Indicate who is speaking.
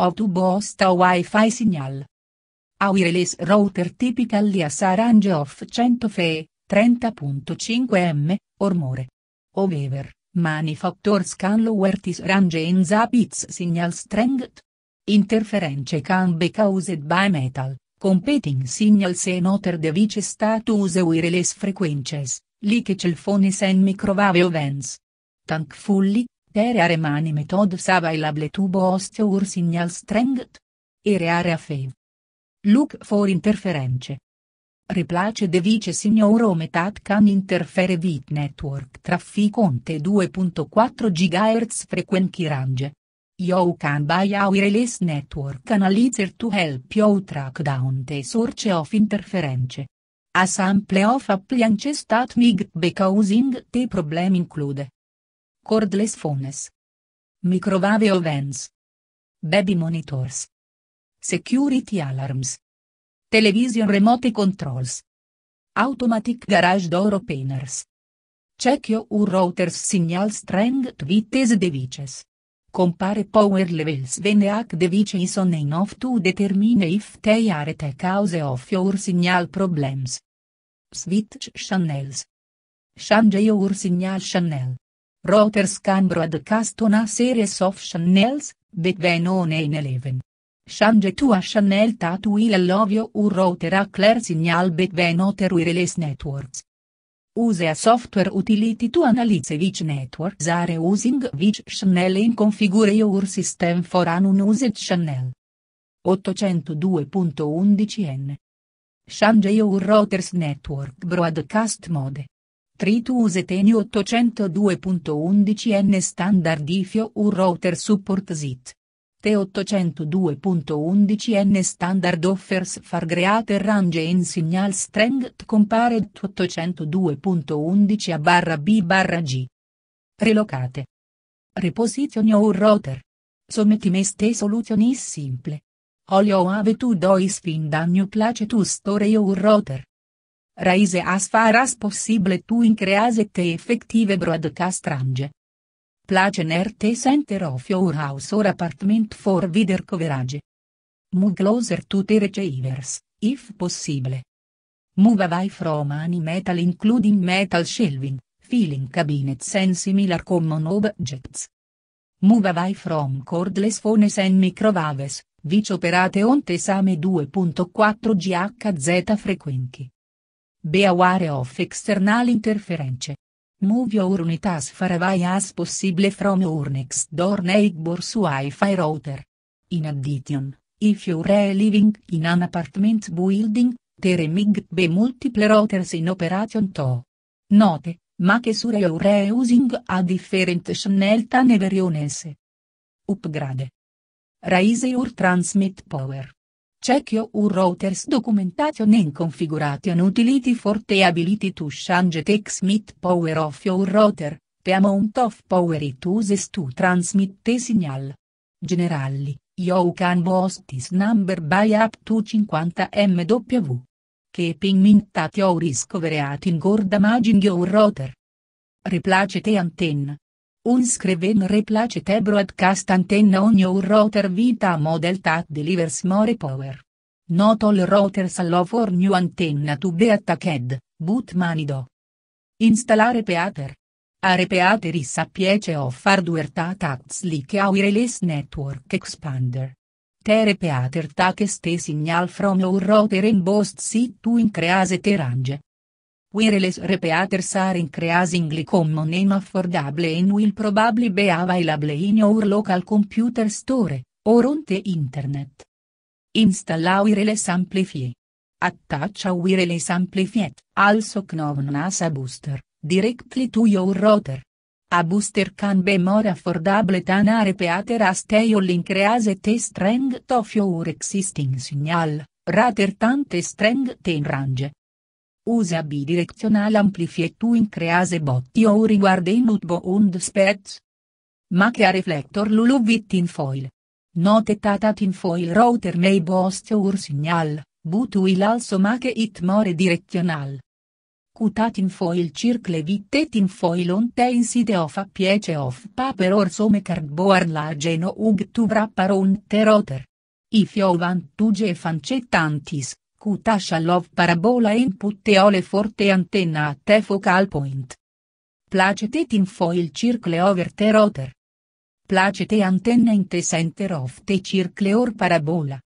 Speaker 1: How to boost a Wi-Fi signal. A wireless router typically has a range of 100 fe, 30.5 m, or more. However, manufacturers can lower this range in the bit's signal strength. Interference can be caused by metal, competing signals and other devices status wireless frequencies, like cell phones and microwave ovens. Thankfully, Der are mani method sava il abletubo ur signal strengt. Ere are a fave. Look for interference. Replace de vice signoro metat can interfere with network traffic onte 2.4 GHz frequency range. You can buy our relais network analyzer to help you track down the source of interference. A sample of appliances that mig causing the problem include. Cordless phones. Microwave ovens. Baby monitors. Security alarms. Television remote controls. Automatic garage door openers. Check your routers signal strength with these devices. Compare power levels when hack devices on and off to determine if they are the cause of your signal problems. Switch channels. Change your signal channel. Reuters can broadcast on a series of channels, between on and eleven. Change to a channel that will allow you to router a clear signal between other wireless networks. Use a software utility to analyze which networks are using which channel and configure your system for an unused channel. 802.11n Change your routers network broadcast mode. Tritus Eteni 802.11n standard IFIO U router support SIT. T802.11n standard offers far create range in signal strength compare to 802.11 a barra B barra G. Relocate. Reposition your router. Sometimeste solution is simple. Olio you have to do is find a new place to store your router. Raise as far as possible to increase the effective broadcast range. Placener te center of your house or apartment for wider coverage. Move closer to the receivers, if possible. Move away from any metal including metal shelving, filling cabinets and similar common objects. Move away from cordless phones and microwaves, which operate on the same 2.4 GHz frequency. Beware of external interference. Move your unit as far away as possible from your next door neighbor's Wi-Fi router. In addition, if you are living in an apartment building, there might be multiple routers in operation too. Note, ma che sure you are using a different channel than everyone else. Upgrade. Raise your transmit power. Check your routers documentation and configuration utility for the ability to change text mit power of your router, the amount of power it uses to transmit the signal. Generali, you can boost this number by up to 50 MW. Keeping in that your risk variating or damaging your router. Replace the antenna. Un scriven replacete broadcast antenna ogni your router vita model tat delivers more power. Not all routers allow for new antenna to be attacked, but manido. Installare Peater. A Repeater is a piece of hardware tat acts like a wireless network expander. Tere repeater takes the signal from your router in boosts it to increase terange. Wireless repeaters are increasingly common and affordable and will probably be available in your local computer store, or on the internet. Install a wireless amplifier. Attach a wireless amplifier, also known as a booster, directly to your router. A booster can be more affordable than a repeater as they all increase the strength of your existing signal, rather than the strength in range usa bidirezionale tu in crease botti o riguarde in utbo und spez. a reflector lulu foil? Note tata foil router mei bost ur signal, butuil also mache it more direzional. Cuta foil circle vitte foil on te in site of a piece of paper or some cardboard lageno ug tu wrapper on te roter. If you want to je fancettantis, Kutasha love parabola input teole forte antenna a te focal point. Placete tinfoil circle over te rotor. Placete antenna in te center of te circle or parabola.